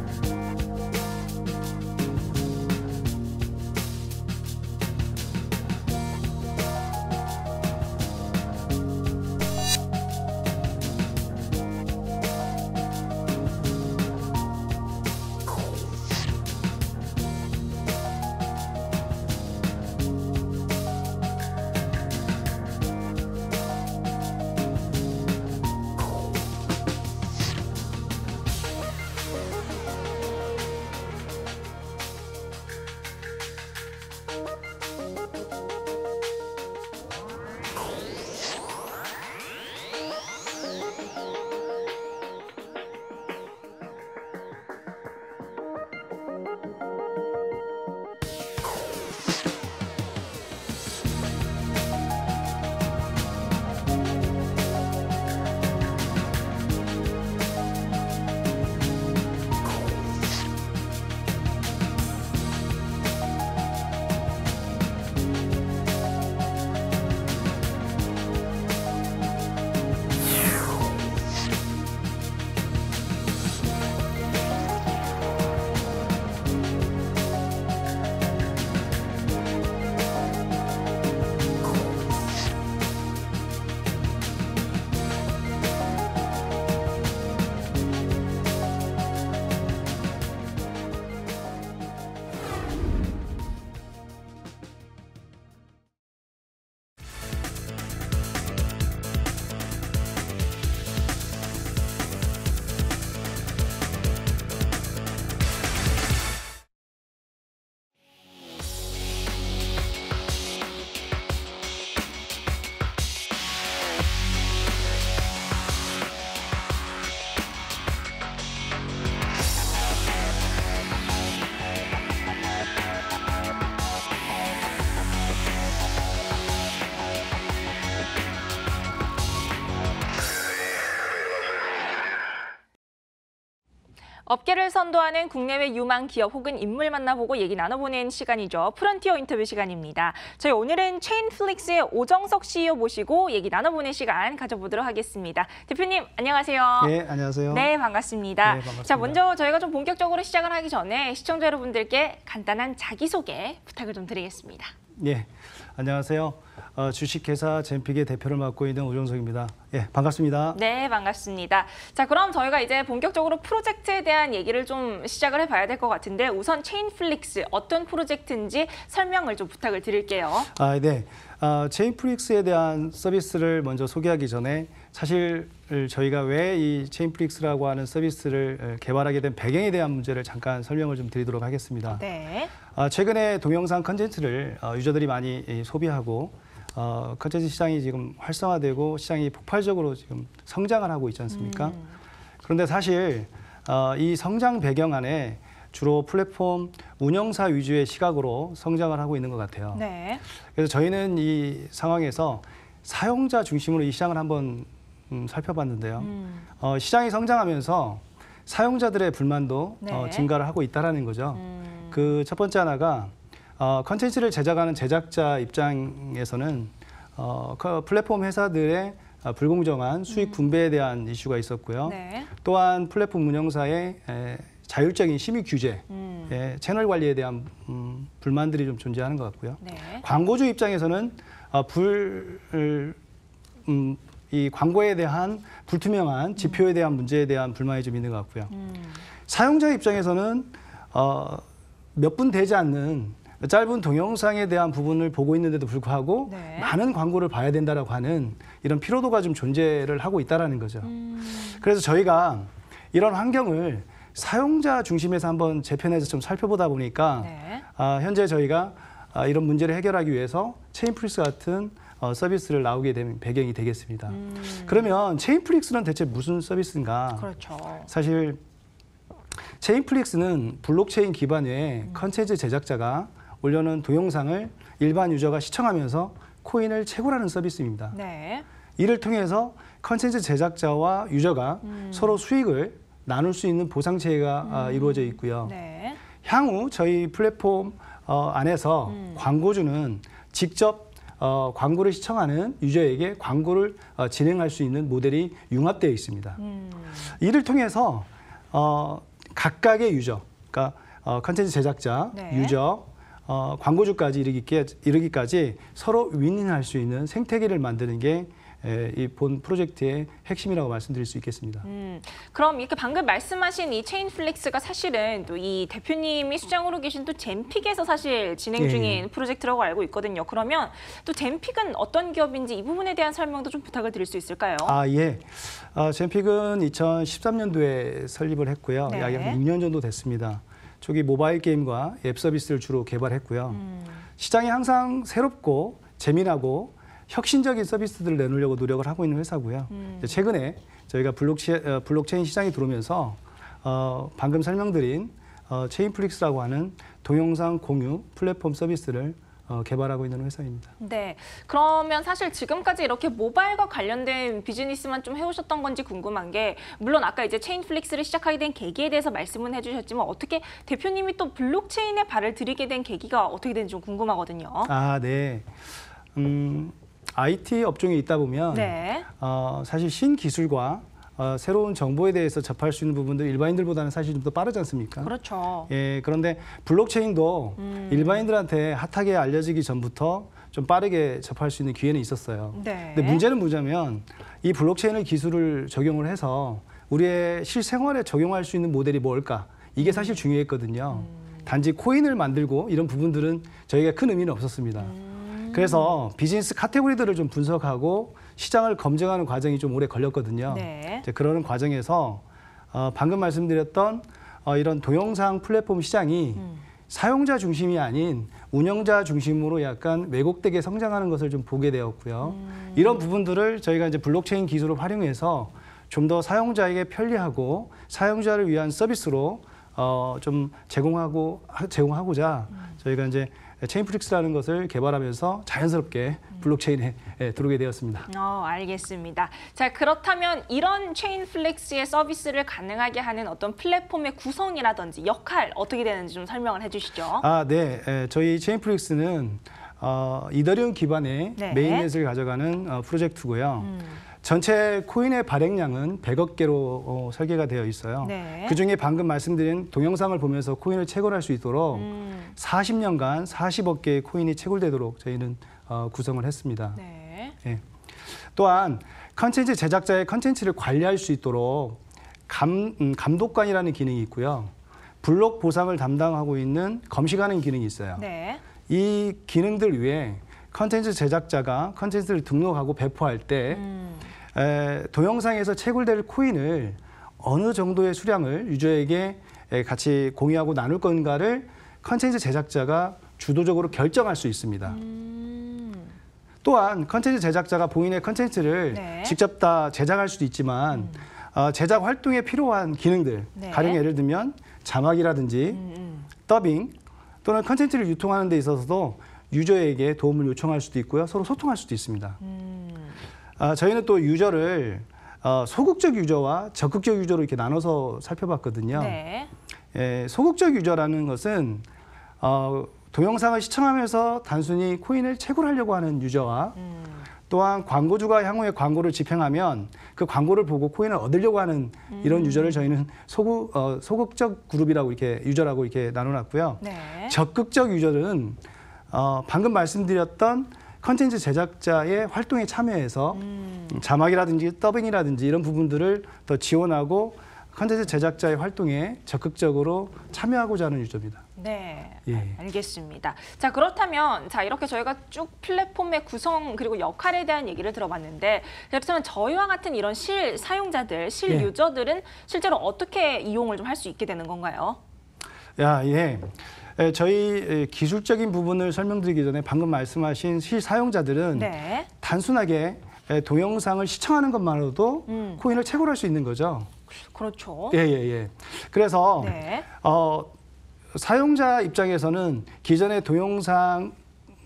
업계를 선도하는 국내외 유망 기업 혹은 인물 만나보고 얘기 나눠보는 시간이죠. 프런티어 인터뷰 시간입니다. 저희 오늘은 체인플릭스의 오정석 CEO 모시고 얘기 나눠보는 시간 가져보도록 하겠습니다. 대표님 안녕하세요. 네, 안녕하세요. 네, 반갑습니다. 네, 반갑습니다. 자, 먼저 저희가 좀 본격적으로 시작을 하기 전에 시청자 여러분들께 간단한 자기소개 부탁을 좀 드리겠습니다. 네. 안녕하세요. 어, 주식회사 젠픽의 대표를 맡고 있는 오종석입니다. 예, 반갑습니다. 네, 반갑습니다. 자, 그럼 저희가 이제 본격적으로 프로젝트에 대한 얘기를 좀 시작을 해봐야 될 것 같은데 우선 체인플릭스 어떤 프로젝트인지 설명을 좀 부탁을 드릴게요. 아, 네. 어, 체인플릭스에 대한 서비스를 먼저 소개하기 전에 사실 저희가 왜 이 체인플릭스라고 하는 서비스를 개발하게 된 배경에 대한 문제를 잠깐 설명을 좀 드리도록 하겠습니다. 네. 어, 최근에 동영상 컨텐츠를 어, 유저들이 많이 예, 소비하고 어, 컨텐츠 시장이 지금 활성화되고 시장이 폭발적으로 지금 성장을 하고 있지 않습니까? 음. 그런데 사실 어, 이 성장 배경 안에 주로 플랫폼 운영사 위주의 시각으로 성장을 하고 있는 것 같아요. 네. 그래서 저희는 이 상황에서 사용자 중심으로 이 시장을 한번 음, 살펴봤는데요. 음. 어, 시장이 성장하면서 사용자들의 불만도 어, 네. 어, 증가를 하고 있다라는 거죠. 음. 그첫 번째 하나가 어, 컨텐츠를 제작하는 제작자 입장에서는 어, 그 플랫폼 회사들의 어, 불공정한 수익 음. 분배에 대한 이슈가 있었고요. 네. 또한 플랫폼 운영사의 자율적인 심의 규제, 음. 채널 관리에 대한 음, 불만들이 좀 존재하는 것 같고요. 네. 광고주 입장에서는 어, 불, 음, 이 광고에 대한 불투명한 지표에 대한 문제에 대한 불만이 좀 있는 것 같고요. 음. 사용자 입장에서는 어, 몇분 되지 않는 짧은 동영상에 대한 부분을 보고 있는데도 불구하고 네. 많은 광고를 봐야 된다라고 하는 이런 피로도가 좀 존재를 하고 있다라는 거죠. 음. 그래서 저희가 이런 환경을 사용자 중심에서 한번 재편해서 좀 살펴보다 보니까 네. 아, 현재 저희가 아, 이런 문제를 해결하기 위해서 체인프리스 같은 어, 서비스를 나오게 된 배경이 되겠습니다. 음. 그러면 체인프릭스는 대체 무슨 서비스인가? 그렇죠. 사실 체인플릭스는 블록체인 기반의 음. 컨텐츠 제작자가 올려놓은 동영상을 일반 유저가 시청하면서 코인을 채굴하는 서비스입니다. 네. 이를 통해서 컨텐츠 제작자와 유저가 음. 서로 수익을 나눌 수 있는 보상체계가 아, 음. 이루어져 있고요. 네. 향후 저희 플랫폼 어, 안에서 음. 광고주는 직접 어, 광고를 시청하는 유저에게 광고를 어, 진행할 수 있는 모델이 융합되어 있습니다. 음. 이를 통해서 어, 각각의 유저, 그러니까 어, 컨텐츠 제작자, 네. 유저, 어, 광고주까지 이르기까지, 이르기까지 서로 윈윈할 수 있는 생태계를 만드는 게 예, 이본 프로젝트의 핵심이라고 말씀드릴 수 있겠습니다. 음, 그럼 이렇게 방금 말씀하신 이 체인플렉스가 사실은 또 이 대표님이 수장으로 계신 또 젠픽에서 사실 진행 예, 예. 중인 예. 프로젝트라고 알고 있거든요. 그러면 또 젠픽은 어떤 기업인지 이 부분에 대한 설명도 좀 부탁을 드릴 수 있을까요? 아 예, 아, 젠픽은 2013년도에 설립을 했고요. 네. 약 6년 정도 됐습니다. 초기 모바일 게임과 앱 서비스를 주로 개발했고요. 음. 시장이 항상 새롭고 재미나고 혁신적인 서비스들을 내놓으려고 노력을 하고 있는 회사고요. 음. 최근에 저희가 블록체, 어, 블록체인 시장이 들어오면서 어, 방금 설명드린 어, 체인플릭스라고 하는 동영상 공유 플랫폼 서비스를 어, 개발하고 있는 회사입니다. 네, 그러면 사실 지금까지 이렇게 모바일과 관련된 비즈니스만 좀 해오셨던 건지 궁금한 게 물론 아까 이제 체인플릭스를 시작하게 된 계기에 대해서 말씀은 해주셨지만 어떻게 대표님이 또 블록체인에 발을 들이게 된 계기가 어떻게 된지 좀 궁금하거든요. 아, 네. 음, IT 업종에 있다 보면 네. 어, 사실 신기술과 어, 새로운 정보에 대해서 접할 수 있는 부분들 일반인들보다는 사실 좀 더 빠르지 않습니까? 그렇죠. 예, 그런데 블록체인도 음. 일반인들한테 핫하게 알려지기 전부터 좀 빠르게 접할 수 있는 기회는 있었어요. 네. 근데 문제는 뭐냐면 이 블록체인의 기술을 적용을 해서 우리의 실생활에 적용할 수 있는 모델이 뭘까? 이게 사실 음. 중요했거든요. 음. 단지 코인을 만들고 이런 부분들은 저희가 큰 의미는 없었습니다. 음. 그래서 음. 비즈니스 카테고리들을 좀 분석하고 시장을 검증하는 과정이 좀 오래 걸렸거든요. 네. 이제 그러는 과정에서 어, 방금 말씀드렸던 어, 이런 동영상 플랫폼 시장이 음. 사용자 중심이 아닌 운영자 중심으로 약간 왜곡되게 성장하는 것을 좀 보게 되었고요. 음. 이런 부분들을 저희가 이제 블록체인 기술을 활용해서 좀 더 사용자에게 편리하고 사용자를 위한 서비스로 어, 좀 제공하고 제공하고자 음. 저희가 이제 그러니까 체인프릭스라는 것을 개발하면서 자연스럽게 음. 블록체인에 예, 들어오게 되었습니다. 어, 알겠습니다. 자, 그렇다면 이런 체인플릭스의 서비스를 가능하게 하는 어떤 플랫폼의 구성이라든지 역할 어떻게 되는지 좀 설명을 해주시죠. 아, 네. 예, 저희 체인플릭스는 어, 이더리움 기반의 네. 메인넷을 가져가는 어, 프로젝트고요. 음. 전체 코인의 발행량은 100억 개로 어, 설계가 되어 있어요. 네. 그중에 방금 말씀드린 동영상을 보면서 코인을 채굴할 수 있도록 음. 40년간 40억 개의 코인이 채굴되도록 저희는 어, 구성을 했습니다. 네. 예. 또한 컨텐츠 제작자의 컨텐츠를 관리할 수 있도록 감, 음, 감독관이라는 기능이 있고요. 블록 보상을 담당하고 있는 검식하는 기능이 있어요. 네. 이 기능들 위해 컨텐츠 제작자가 컨텐츠를 등록하고 배포할 때 음. 에, 동영상에서 채굴될 코인을 어느 정도의 수량을 유저에게 에, 같이 공유하고 나눌 건가를 컨텐츠 제작자가 주도적으로 결정할 수 있습니다. 음... 또한 컨텐츠 제작자가 본인의 컨텐츠를 네. 직접 다 제작할 수도 있지만 음... 어, 제작 활동에 필요한 기능들 네. 가령 예를 들면 자막이라든지 음, 음... 더빙 또는 컨텐츠를 유통하는 데 있어서도 유저에게 도움을 요청할 수도 있고요. 서로 소통할 수도 있습니다. 음. 어, 저희는 또 유저를 어, 소극적 유저와 적극적 유저로 이렇게 나눠서 살펴봤거든요. 네. 예, 소극적 유저라는 것은 어, 동영상을 시청하면서 단순히 코인을 채굴하려고 하는 유저와 음. 또한 광고주가 향후에 광고를 집행하면 그 광고를 보고 코인을 얻으려고 하는 이런 음. 유저를 저희는 소구, 어, 소극적 그룹이라고 이렇게 유저라고 이렇게 나눠놨고요. 네. 적극적 유저는 어, 방금 말씀드렸던 컨텐츠 제작자의 활동에 참여해서 음. 음. 자막이라든지 더빙이라든지 이런 부분들을 더 지원하고 컨텐츠 제작자의 활동에 적극적으로 참여하고자 하는 유저입니다. 네, 예. 알겠습니다. 자 그렇다면 자 이렇게 저희가 쭉 플랫폼의 구성 그리고 역할에 대한 얘기를 들어봤는데 그렇다면 저희와 같은 이런 실 사용자들, 실 예. 유저들은 실제로 어떻게 이용을 좀 할 수 있게 되는 건가요? 야, 예. 예, 저희 예, 기술적인 부분을 설명드리기 전에 방금 말씀하신 실사용자들은 네. 단순하게 예, 동영상을 시청하는 것만으로도 음. 코인을 채굴할 수 있는 거죠. 그렇죠. 예, 예, 예. 그래서 네. 어, 사용자 입장에서는 기존의 동영상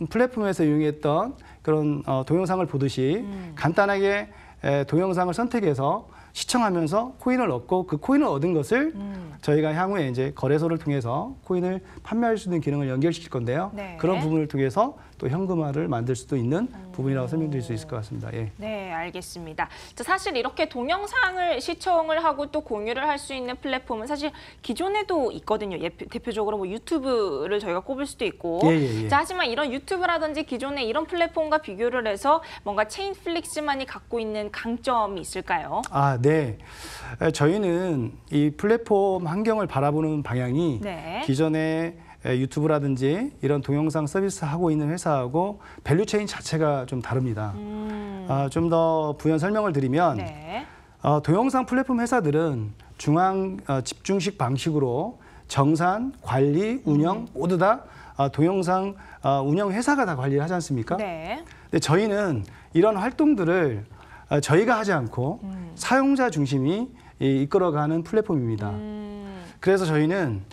플랫폼에서 이용했던 그런 어, 동영상을 보듯이 음. 간단하게 에, 동영상을 선택해서 시청하면서 코인을 얻고 그 코인을 얻은 것을 음. 저희가 향후에 이제 거래소를 통해서 코인을 판매할 수 있는 기능을 연결시킬 건데요. 네. 그런 부분을 통해서 또 현금화를 만들 수도 있는 음. 부분이라고 설명드릴 수 있을 것 같습니다. 예. 네, 알겠습니다. 사실 이렇게 동영상을 시청을 하고 또 공유를 할 수 있는 플랫폼은 사실 기존에도 있거든요. 예, 대표적으로 뭐 유튜브를 저희가 꼽을 수도 있고. 예, 예, 예. 자, 하지만 이런 유튜브라든지 기존의 이런 플랫폼과 비교를 해서 뭔가 체인플릭스만이 갖고 있는 강점이 있을까요? 아, 네. 저희는 이 플랫폼 환경을 바라보는 방향이 네. 기존에 유튜브라든지 이런 동영상 서비스 하고 있는 회사하고 밸류체인 자체가 좀 다릅니다. 음. 어, 아, 좀더 부연 설명을 드리면 네. 어, 동영상 플랫폼 회사들은 중앙 어, 집중식 방식으로 정산, 관리, 운영 음. 모두 다 어, 동영상 어, 운영 회사가 다 관리를 하지 않습니까? 네. 근데 저희는 이런 활동들을 아, 저희가 하지 않고 음. 사용자 중심이 이끌어가는 플랫폼입니다. 음. 그래서 저희는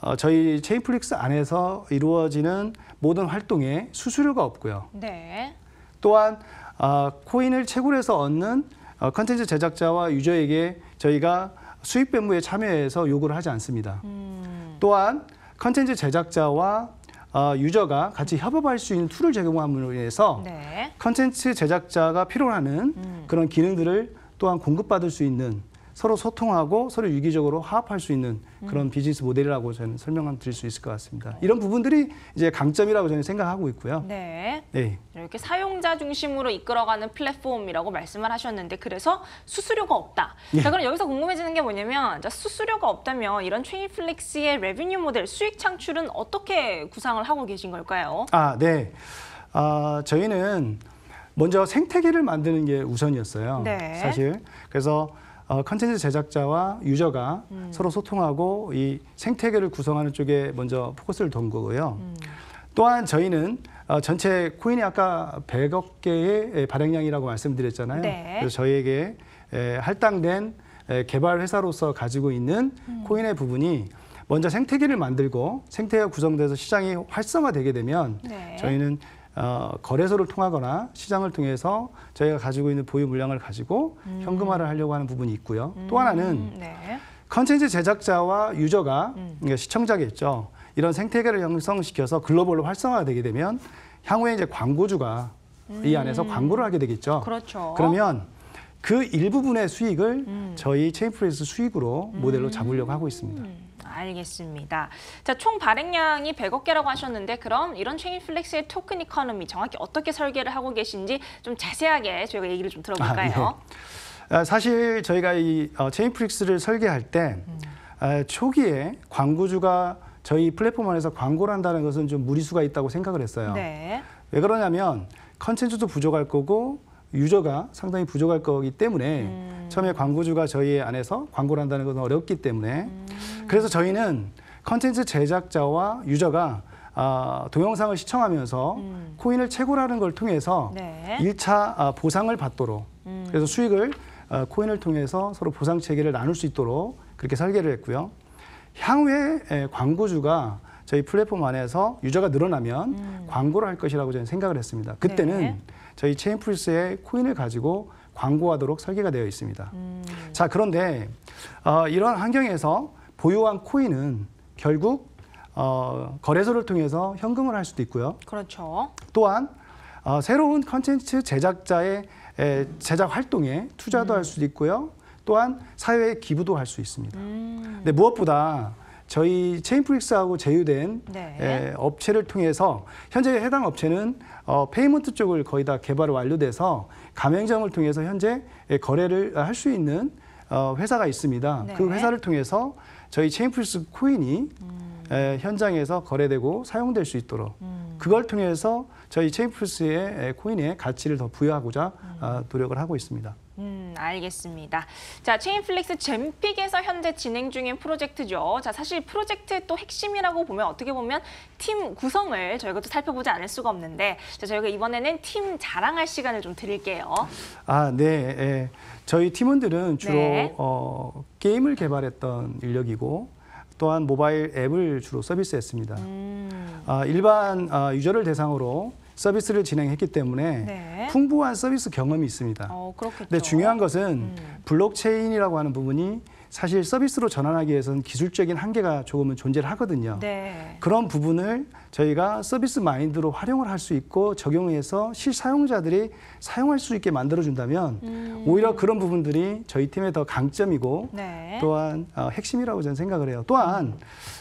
어, 저희 체인플릭스 안에서 이루어지는 모든 활동에 수수료가 없고요. 네. 또한 아, 코인을 채굴 해서 얻는 어, 컨텐츠 제작자와 유저에게 저희가 수익 배부에 참여해서 요구를 하지 않습니다. 음. 또한 컨텐츠 제작자와 어, 유저가 같이 협업할 수 있는 툴을 제공함으로 인해서 네. 컨텐츠 제작자가 필요로 하는 음. 그런 기능들을 또한 공급받을 수 있는 서로 소통하고 서로 유기적으로 화합할 수 있는 음. 그런 음. 비즈니스 모델이라고 저는 설명을 드릴 수 있을 것 같습니다. 이런 부분들이 이제 강점이라고 저는 생각하고 있고요. 네. 네. 이렇게 사용자 중심으로 이끌어가는 플랫폼이라고 말씀을 하셨는데 그래서 수수료가 없다. 예. 자, 네. 그럼 여기서 궁금해지는 게 뭐냐면 수수료가 없다면 이런 트윈플렉스의 레비뉴 모델 수익 창출은 어떻게 구상을 하고 계신 걸까요? 아, 네. 아, 저희는 먼저 생태계를 만드는 게 우선이었어요. 네. 사실. 그래서 어, 컨텐츠 제작자와 유저가 음. 서로 소통하고 이 생태계를 구성하는 쪽에 먼저 포커스를 둔 거고요. 음. 또한 저희는 어, 전체 코인이 아까 100억 개의 발행량이라고 말씀드렸잖아요. 네. 그래서 저희에게 에, 할당된 에, 개발 회사로서 가지고 있는 음. 코인의 부분이 먼저 생태계를 만들고 생태계가 구성돼서 시장이 활성화되게 되면 네. 저희는 어, 거래소를 통하거나 시장을 통해서 저희가 가지고 있는 보유 물량을 가지고 음. 현금화를 하려고 하는 부분이 있고요. 음. 또 하나는 네. 컨텐츠 네. 제작자와 유저가 음. 시청자겠죠. 이런 생태계를 형성시켜서 글로벌로 활성화되게 되면 향후에 이제 광고주가 이 안에서 음. 광고를 하게 되겠죠. 그렇죠. 그러면 그 일부분의 수익을 음. 저희 체인프레스 수익으로 모델로 음. 잡으려고 하고 있습니다. 알겠습니다. 자, 총 발행량이 100억 개라고 하셨는데 그럼 이런 체인플렉스의 토큰 이코노미 정확히 어떻게 설계를 하고 계신지 좀 자세하게 저희가 얘기를 좀 들어볼까요? 아, 네. 사실 저희가 이 체인플렉스를 어, 설계할 때 음. 아, 초기에 광고주가 저희 플랫폼 안에서 광고를 한다는 것은 좀 무리수가 있다고 생각을 했어요. 네. 왜 그러냐면 컨텐츠도 부족할 거고 유저가 상당히 부족할 거기 때문에 음. 처음에 광고주가 저희 안에서 광고를 한다는 것은 어렵기 때문에 음. 그래서 저희는 컨텐츠 제작자와 유저가 아, 동영상을 시청하면서 음. 코인을 채굴하는 걸 통해서 네. 1차 아, 보상을 받도록 음. 그래서 수익을 아, 코인을 통해서 서로 보상 체계를 나눌 수 있도록 그렇게 설계를 했고요. 향후에 예, 광고주가 저희 플랫폼 안에서 유저가 늘어나면 음. 광고를 할 것이라고 저는 생각을 했습니다. 그때는 네. 저희 체인프리스의 코인을 가지고 광고하도록 설계가 되어 있습니다. 음. 자, 그런데 어, 이런 환경에서 보유한 코인은 결국 어, 거래소를 통해서 현금을 할 수도 있고요. 그렇죠. 또한 어, 새로운 컨텐츠 제작자의 에, 제작 활동에 투자도 음. 할 수도 있고요. 또한 사회에 기부도 할 수 있습니다. 음. 근데 무엇보다 저희 체인프릭스하고 제휴된 네. 에, 업체를 통해서 현재 해당 업체는 어, 페이먼트 쪽을 거의 다 개발 완료돼서 가맹점을 통해서 현재 예, 거래를 할 수 있는 어, 회사가 있습니다. 네. 그 회사를 통해서 저희 체인플스 코인이 음. 에, 예, 현장에서 거래되고 사용될 수 있도록 음. 그걸 통해서 저희 체인플스의 예, 코인의 가치를 더 부여하고자 음. 어, 노력을 하고 있습니다. 음, 알겠습니다. 자, 체인플릭스 젠픽에서 현재 진행 중인 프로젝트죠. 자, 사실 프로젝트 또 핵심이라고 보면 어떻게 보면 팀 구성을 저희가 또 살펴보지 않을 수가 없는데 자, 저희가 이번에는 팀 자랑할 시간을 좀 드릴게요. 아, 네. 예. 저희 팀원들은 주로 네. 어, 게임을 개발했던 인력이고 또한 모바일 앱을 주로 서비스했습니다. 음. 아, 일반 아, 유저를 대상으로 서비스를 진행했기 때문에 네. 풍부한 서비스 경험이 있습니다. 어, 그렇겠죠. 근데 중요한 것은 음. 블록체인이라고 하는 부분이 사실 서비스로 전환하기 위해서는 기술적인 한계가 조금은 존재를 하거든요. 네. 그런 부분을 저희가 서비스 마인드로 활용을 할 수 있고 적용해서 실사용자들이 사용할 수 있게 만들어준다면 음. 오히려 그런 부분들이 저희 팀의 더 강점이고 네. 또한 어, 핵심이라고 저는 생각을 해요. 또한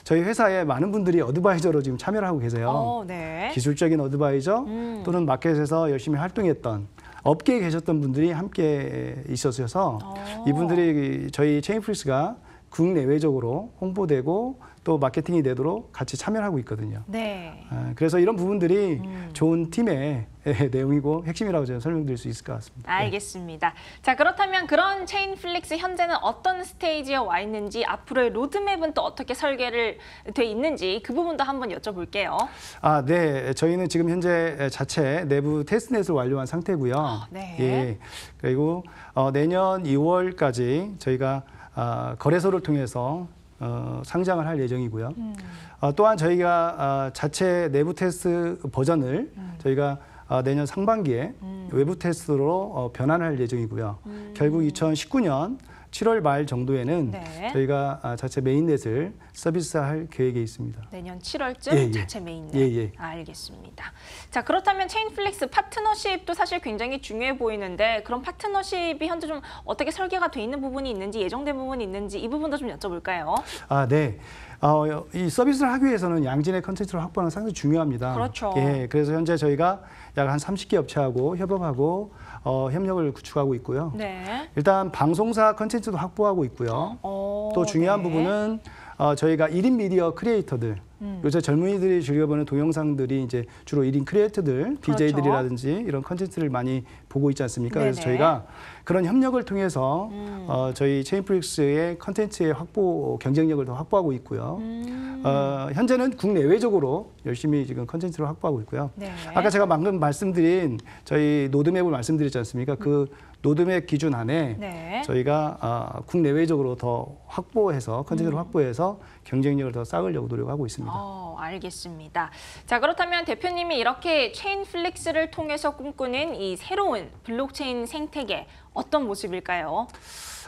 저희 회사에 많은 분들이 어드바이저로 지금 참여를 하고 계세요. 오, 어, 네. 기술적인 어드바이저 음. 또는 마켓에서 열심히 활동했던 업계에 계셨던 분들이 함께 있었어서 어. 이분들이 저희 체인프리스가 국내외적으로 홍보되고 또 마케팅이 되도록 같이 참여를 하고 있거든요. 네. 아, 그래서 이런 부분들이 음. 좋은 팀의 예, 내용이고 핵심이라고 제가 설명드릴 수 있을 것 같습니다. 네. 알겠습니다. 네. 자 그렇다면 그런 체인플릭스 현재는 어떤 스테이지에 와 있는지 앞으로의 로드맵은 또 어떻게 설계를 돼 있는지 그 부분도 한번 여쭤볼게요. 아 네, 저희는 지금 현재 자체 내부 테스트넷을 완료한 상태고요. 아, 네. 예. 그리고 어, 내년 2월까지 저희가 어, 거래소를 통해서 어, 상장을 할 예정이고요. 음. 어, 또한 저희가 어, 자체 내부 테스트 버전을 음. 저희가 어, 내년 상반기에 음. 외부 테스트로 어, 변환할 예정이고요. 음. 결국 2019년 7월 말 정도에는 네. 저희가 아, 자체 메인넷을 서비스할 계획에 있습니다. 내년 7월쯤 예, 예. 자체 메인넷. 예, 예, 알겠습니다. 자 그렇다면 체인플렉스 파트너십도 사실 굉장히 중요해 보이는데 그런 파트너십이 현재 좀 어떻게 설계가 돼 있는 부분이 있는지 예정된 부분이 있는지 이 부분도 좀 여쭤볼까요? 아 네. 어, 이 서비스를 하기 위해서는 양진의 컨텐츠를 확보하는 상당히 중요합니다. 그렇죠. 예, 그래서 현재 저희가 약 한 30개 업체하고 협업하고 어, 협력을 구축하고 있고요. 네. 일단 방송사 컨텐츠도 확보하고 있고요. 오, 어, 또 중요한 네. 부분은 어, 저희가 1인 미디어 크리에이터들 음. 요새 젊은이들이 즐겨 보는 동영상들이 이제 주로 1인 크리에이터들, BJ들이라든지 그렇죠. 이런 컨텐츠를 많이 보고 있지 않습니까? 네네. 그래서 저희가 그런 협력을 통해서 음. 어, 저희 체인프릭스의 컨텐츠의 확보 경쟁력을 더 확보하고 있고요. 음. 어, 현재는 국내외적으로 열심히 지금 컨텐츠를 확보하고 있고요. 네. 아까 제가 방금 말씀드린 저희 노드맵을 말씀드렸지 않습니까? 그 노드맵 기준 안에 네. 저희가 어, 국내외적으로 더 확보해서 컨텐츠를 음. 확보해서 경쟁력을 더 쌓으려고 노력하고 있습니다. 어, 알겠습니다. 자 그렇다면 대표님이 이렇게 체인 플렉스를 통해서 꿈꾸는 이 새로운 블록체인 생태계 어떤 모습일까요?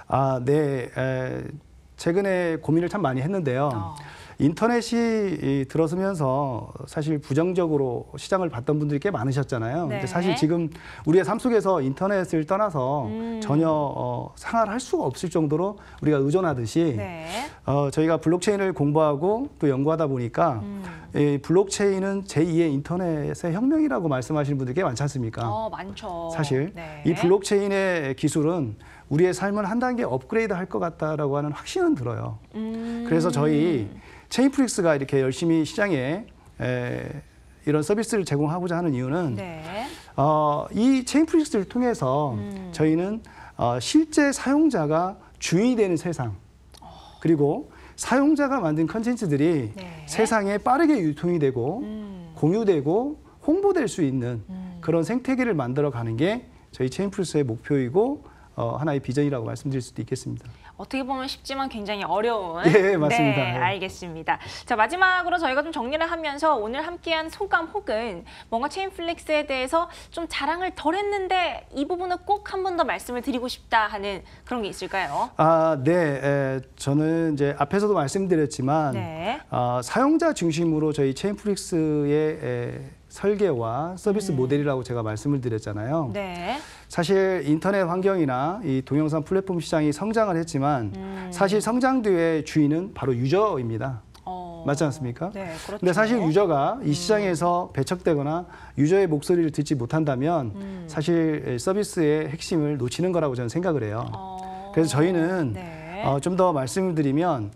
아, 네. 에, 최근에 고민을 참 많이 했는데요. 어. 인터넷이 들어서면서 사실 부정적으로 시장을 봤던 분들이 꽤 많으셨잖아요. 네. 근데 사실 지금 우리의 삶 속에서 인터넷을 떠나서 음. 전혀 어, 생활할 수가 없을 정도로 우리가 의존하듯이 네. 어, 저희가 블록체인을 공부하고 또 연구하다 보니까 음. 이 블록체인은 제2의 인터넷의 혁명이라고 말씀하시는 분들 꽤 많지 않습니까? 어, 많죠. 사실 네. 이 블록체인의 기술은 우리의 삶을 한 단계 업그레이드 할 것 같다라고 하는 확신은 들어요. 음. 그래서 저희 체인프릭스가 이렇게 열심히 시장에 에, 이런 서비스를 제공하고자 하는 이유는 네. 어, 이 체인프릭스를 통해서 음. 저희는 어, 실제 사용자가 주인이 되는 세상 그리고 사용자가 만든 컨텐츠들이 네. 세상에 빠르게 유통이 되고 음. 공유되고 홍보될 수 있는 음. 그런 생태계를 만들어 가는 게 저희 체인프리스의 목표이고 어, 하나의 비전이라고 말씀드릴 수도 있겠습니다. 어떻게 보면 쉽지만 굉장히 어려운. 예, 예 맞습니다. 네, 예. 알겠습니다. 자, 마지막으로 저희가 좀 정리를 하면서 오늘 함께한 소감 혹은 뭔가 체인플렉스에 대해서 좀 자랑을 덜 했는데 이 부분은 꼭 한 번 더 말씀을 드리고 싶다 하는 그런 게 있을까요? 아, 네. 에, 저는 이제 앞에서도 말씀드렸지만 네. 어, 사용자 중심으로 저희 체인플렉스의 에, 설계와 서비스 음. 모델이라고 제가 말씀을 드렸잖아요. 네. 사실 인터넷 환경이나 이 동영상 플랫폼 시장이 성장을 했지만 음. 사실 성장 뒤에 주인은 바로 유저입니다. 어. 맞지 않습니까? 네, 그렇죠. 근데 사실 유저가 이 음. 시장에서 음. 배척되거나 유저의 목소리를 듣지 못한다면 음. 사실 서비스의 핵심을 놓치는 거라고 저는 생각을 해요. 어... 그래서 저희는 네. 어, 좀 더 말씀드리면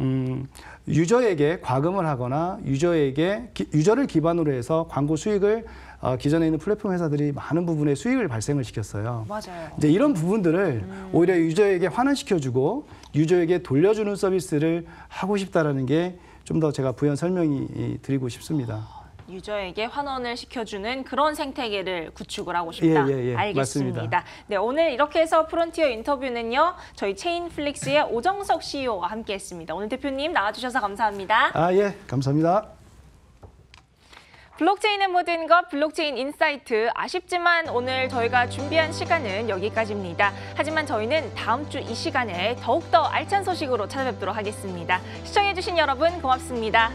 음, 유저에게 과금을 하거나 유저에게 기, 유저를 기반으로 해서 광고 수익을 어, 기존에 있는 플랫폼 회사들이 많은 부분의 수익을 발생을 시켰어요. 맞아요. 이제 이런 부분들을 음. 오히려 유저에게 환원시켜주고 유저에게 돌려주는 서비스를 하고 싶다라는 게 좀 더 제가 부연 설명이 드리고 싶습니다. 아, 유저에게 환원을 시켜주는 그런 생태계를 구축을 하고 싶다. 예, 예, 예. 알겠습니다. 맞습니다. 네, 오늘 이렇게 해서 프론티어 인터뷰는요. 저희 체인플릭스의 오정석 CEO와 함께했습니다. 오늘 대표님 나와주셔서 감사합니다. 아, 예, 감사합니다. 블록체인의 모든 것, 블록체인 인사이트. 아쉽지만 오늘 저희가 준비한 시간은 여기까지입니다. 하지만 저희는 다음 주 이 시간에 더욱더 알찬 소식으로 찾아뵙도록 하겠습니다. 시청해주신 여러분 고맙습니다.